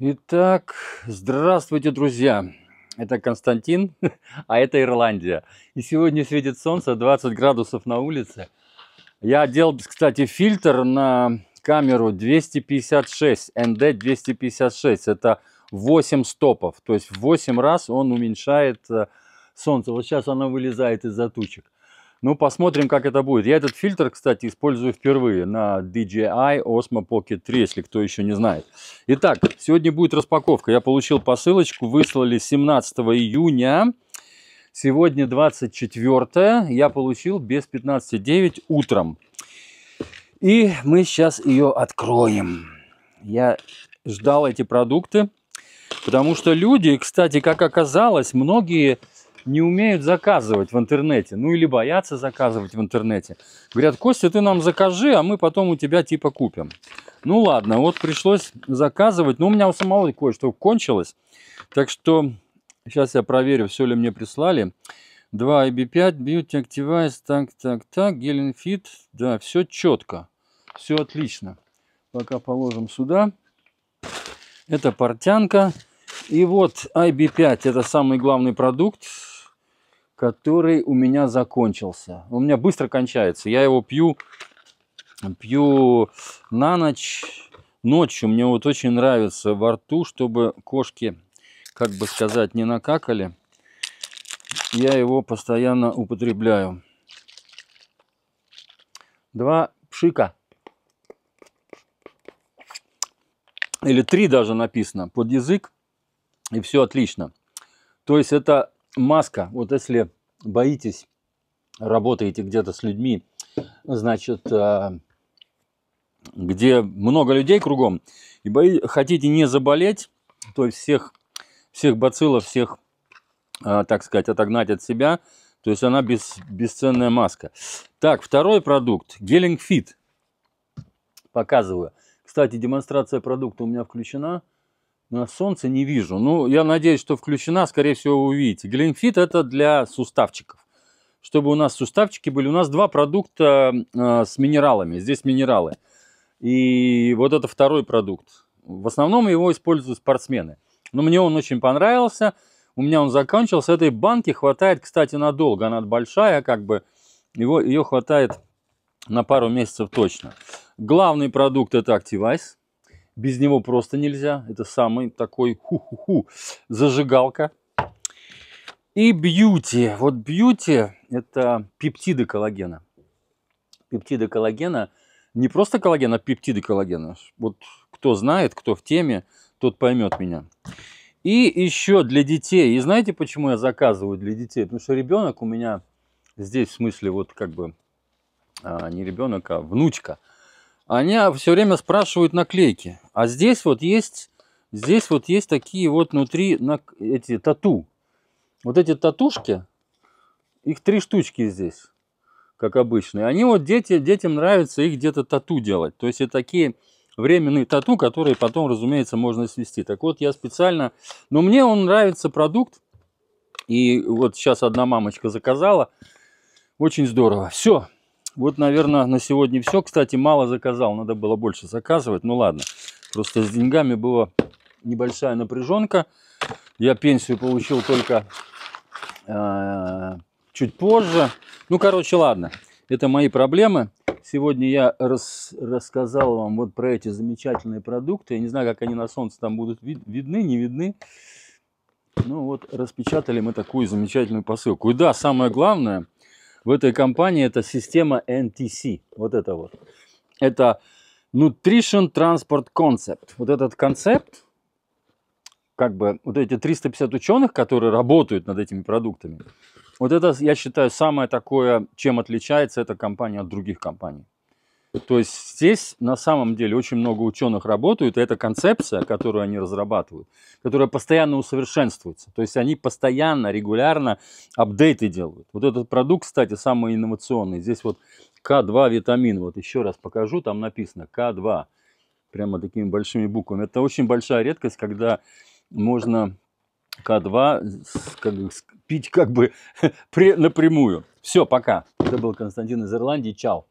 Итак, здравствуйте, друзья! Это Константин, а это Ирландия. И сегодня светит солнце, 20 градусов на улице. Я одел, кстати, фильтр на камеру 256, ND256. Это 8 стопов, то есть в 8 раз он уменьшает э, солнце. Вот сейчас оно вылезает из-за тучек. Ну, посмотрим, как это будет. Я этот фильтр, кстати, использую впервые на DJI Osmo Pocket 3, если кто еще не знает. Итак, сегодня будет распаковка. Я получил посылочку, выслали 17 июня. Сегодня 24 я получил без 15:09 утром. И мы сейчас ее откроем. Я ждал эти продукты, потому что люди, кстати, как оказалось, многие не умеют заказывать в интернете, ну или боятся заказывать в интернете. Говорят, Костя, ты нам закажи, а мы потом у тебя типа купим. Ну ладно, вот пришлось заказывать, но ну, у меня у самого кое-что кончилось. Так что сейчас я проверю, все ли мне прислали. 2 IB5, Beauty Activize, так, так, так, Гелен Фит, да, все четко, все отлично. Пока положим сюда. Это портянка. И вот IB5, это самый главный продукт, который у меня закончился. у меня быстро кончается. Я его пью, пью на ночь, ночью. Мне вот очень нравится во рту, чтобы кошки, как бы сказать, не накакали. Я его постоянно употребляю. Два пшика. Или три даже написано под язык. И все отлично. То есть это маска, вот если боитесь, работаете где-то с людьми, значит, а, где много людей кругом, и бои... хотите не заболеть, то есть всех, всех бациллов, всех, а, так сказать, отогнать от себя, то есть она без, бесценная маска. Так, второй продукт, гелинг фит показываю. Кстати, демонстрация продукта у меня включена. На солнце не вижу. Ну, я надеюсь, что включена, скорее всего, вы увидите. Глинфит это для суставчиков. Чтобы у нас суставчики были. У нас два продукта э, с минералами. Здесь минералы. И вот это второй продукт. В основном его используют спортсмены. Но мне он очень понравился. У меня он закончился. Этой банки хватает, кстати, надолго. Она большая, как бы. Его, ее хватает на пару месяцев точно. Главный продукт это Activize. Без него просто нельзя. Это самый такой ху-ху-ху зажигалка. И бьюти. Вот бьюти – это пептиды коллагена. Пептиды коллагена – не просто коллаген, а пептиды коллагена. Вот кто знает, кто в теме, тот поймет меня. И еще для детей. И знаете, почему я заказываю для детей? Потому что ребенок у меня здесь, в смысле, вот как бы, а, не ребенок, а внучка они а, все время спрашивают наклейки. А здесь вот есть, здесь вот есть такие вот внутри на, эти тату. Вот эти татушки, их три штучки здесь, как обычно. они вот дети, детям нравится их где-то тату делать. То есть это такие временные тату, которые потом, разумеется, можно свести. Так вот, я специально... Но мне он нравится продукт. И вот сейчас одна мамочка заказала. Очень здорово. Все, вот, наверное, на сегодня все. Кстати, мало заказал, надо было больше заказывать. Ну ладно, просто с деньгами была небольшая напряженка. Я пенсию получил только э, чуть позже. Ну, короче, ладно, это мои проблемы. Сегодня я рас, рассказал вам вот про эти замечательные продукты. Я не знаю, как они на солнце там будут вид, видны, не видны. Ну вот, распечатали мы такую замечательную посылку. И да, самое главное – в этой компании, это система NTC. Вот это вот. Это Nutrition Transport Concept. Вот этот концепт, как бы вот эти 350 ученых, которые работают над этими продуктами, вот это, я считаю, самое такое, чем отличается эта компания от других компаний. То есть здесь на самом деле очень много ученых работают, и это концепция, которую они разрабатывают, которая постоянно усовершенствуется. То есть они постоянно, регулярно апдейты делают. Вот этот продукт, кстати, самый инновационный. Здесь вот К2 витамин, вот еще раз покажу, там написано К2, прямо такими большими буквами. Это очень большая редкость, когда можно к2 как, пить как бы напрямую. Все, пока. Это был Константин из Ирландии. Чао.